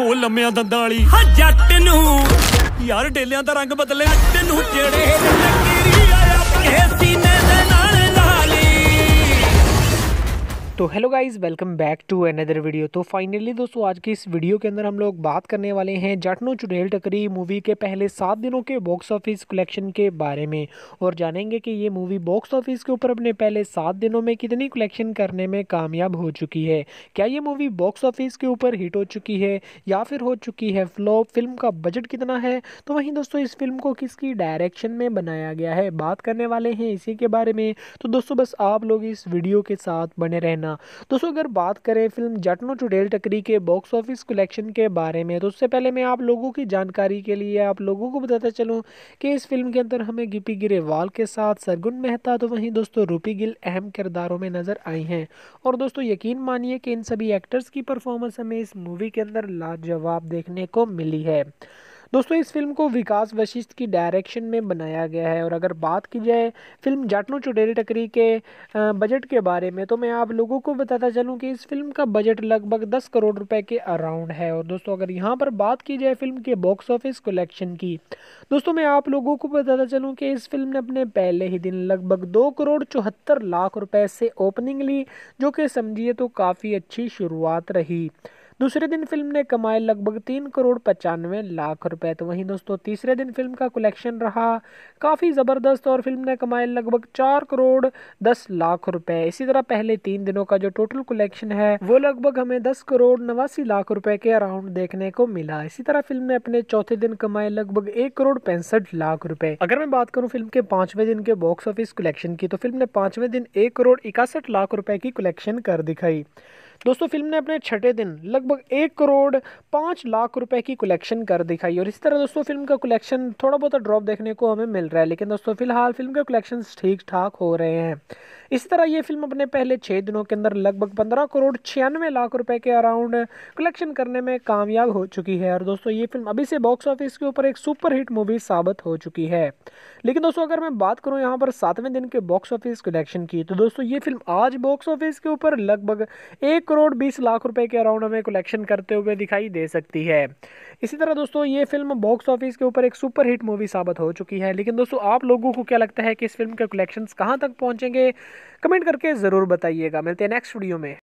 ਉਹ ਲੰਮਿਆਂ ਦੰਦਾਂ ਵਾਲੀ ਹਾ ਜੱਟ ਨੂੰ ਯਾਰ ਡੇਲਿਆਂ ਦਾ ਰੰਗ ਬਦਲਿਆ ਤੈਨੂੰ ਨੂੰ ਜਿਹੜੇ ਲੱਗੀਰੀ ਆਇਆ ਪਹੇ तो hello guys welcome back to another video तो फाइनली दोस्तों आज की इस वीडियो के अंदर हम लोग बात करने वाले हैं जटनो चुड़ैल टकरी मूवी के पहले सात दिनों के बॉक्स ऑफिस कलेक्शन के बारे में और जानेंगे कि ये मूवी बॉक्स ऑफिस के ऊपर अपने पहले सात दिनों में कितनी कलेक्शन करने में कामयाब हो चुकी है क्या ये मूवी बॉक्स ऑफिस के ऊपर हिट हो चुकी है या फिर हो चुकी है फ्लॉप फिल्म का बजट कितना है तो वहीं दोस्तों इस फिल्म को किसकी डायरेक्शन में बनाया गया है बात करने वाले हैं इसी के बारे में तो दोस्तों बस आप लोग इस वीडियो के साथ बने रहना रहना दोस्तों अगर बात करें फिल्म जटनो चुडेल टकरी के बॉक्स ऑफिस कलेक्शन के बारे में तो उससे पहले मैं आप लोगों की जानकारी के लिए आप लोगों को बताता चलूँ कि इस फिल्म के अंदर हमें गिपी गिरेवाल के साथ सरगुन मेहता तो वहीं दोस्तों रूपी गिल अहम किरदारों में नज़र आई हैं और दोस्तों यकीन मानिए कि इन सभी एक्टर्स की परफॉर्मेंस हमें इस मूवी के अंदर लाजवाब देखने को मिली है दोस्तों इस फिल्म को विकास वशिष्ठ की डायरेक्शन में बनाया गया है और अगर बात की जाए फिल्म जाटनो चुडेल टकरी के बजट के बारे में तो मैं आप लोगों को बताता चलूँ कि इस फिल्म का बजट लगभग दस करोड़ रुपए के अराउंड है और दोस्तों अगर यहाँ पर बात की जाए फिल्म के बॉक्स ऑफिस कलेक्शन की दोस्तों मैं आप लोगों को बताता चलूँ कि इस फिल्म ने अपने पहले ही दिन लगभग दो करोड़ चौहत्तर लाख रुपए से ओपनिंग ली जो कि समझिए तो काफ़ी अच्छी शुरुआत रही दूसरे दिन फिल्म ने कमाए लगभग तीन करोड़ पचानवे लाख रुपए तो वहीं दोस्तों तीसरे दिन फिल्म का कलेक्शन रहा काफ़ी ज़बरदस्त और फिल्म ने कमाए लगभग चार करोड़ दस लाख रुपए इसी तरह पहले तीन दिनों का जो टोटल कलेक्शन है वो लगभग हमें दस करोड़ नवासी लाख रुपए के अराउंड देखने को मिला इसी तरह फिल्म ने अपने चौथे दिन कमाए लगभग एक करोड़ पैंसठ लाख रुपए अगर मैं बात करूँ फिल्म के पांचवें दिन के बॉक्स ऑफिस कलेक्शन की तो फिल्म ने पांचवें दिन एक करोड़ इकासठ लाख रुपए की कलेक्शन कर दिखाई दोस्तों फिल्म ने अपने छठे दिन लगभग एक करोड़ पाँच लाख रुपए की कलेक्शन कर दिखाई और इस तरह दोस्तों फिल्म का कलेक्शन थोड़ा बहुत ड्रॉप देखने को हमें मिल रहा है लेकिन दोस्तों फिलहाल फिल्म के कलेक्शन ठीक ठाक हो रहे हैं इसी तरह ये फिल्म अपने पहले छः दिनों के अंदर लगभग पंद्रह करोड़ छियानवे लाख रुपए के अराउंड कलेक्शन करने में कामयाब हो चुकी है और दोस्तों ये फिल्म अभी से बॉक्स ऑफिस के ऊपर एक सुपरहिट मूवी साबित हो चुकी है लेकिन दोस्तों अगर मैं बात करूँ यहाँ पर सातवें दिन के बॉक्स ऑफिस कलेक्शन की तो दोस्तों ये फिल्म आज बॉक्स ऑफिस के ऊपर लगभग एक करोड़ बीस लाख रुपए के अराउंड हमें कलेक्शन करते हुए दिखाई दे सकती है इसी तरह दोस्तों ये फिल्म बॉक्स ऑफिस के ऊपर एक सुपरहिट मूवी साबित हो चुकी है लेकिन दोस्तों आप लोगों को क्या लगता है कि इस फिल्म के कलेक्शंस कहाँ तक पहुँचेंगे कमेंट करके ज़रूर बताइएगा मिलते हैं नेक्स्ट वीडियो में